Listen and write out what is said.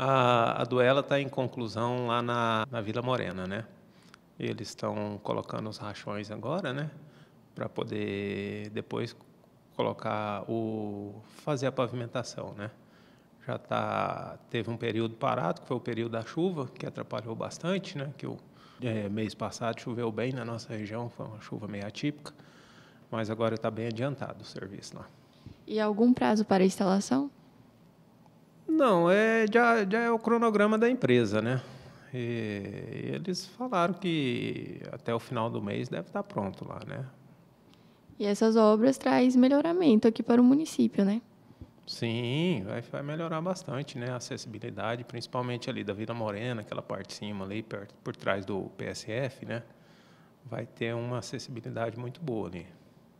A, a duela está em conclusão lá na, na Vila Morena, né? Eles estão colocando os rachões agora, né? Para poder depois colocar o fazer a pavimentação, né? Já tá teve um período parado que foi o período da chuva que atrapalhou bastante, né? Que o é, mês passado choveu bem na nossa região, foi uma chuva meio atípica, mas agora está bem adiantado o serviço lá. E algum prazo para instalação? Não, é, já, já é o cronograma da empresa, né? E eles falaram que até o final do mês deve estar pronto lá, né? E essas obras trazem melhoramento aqui para o município, né? Sim, vai, vai melhorar bastante, né? A acessibilidade, principalmente ali da Vila Morena, aquela parte de cima ali, perto, por trás do PSF, né? Vai ter uma acessibilidade muito boa ali.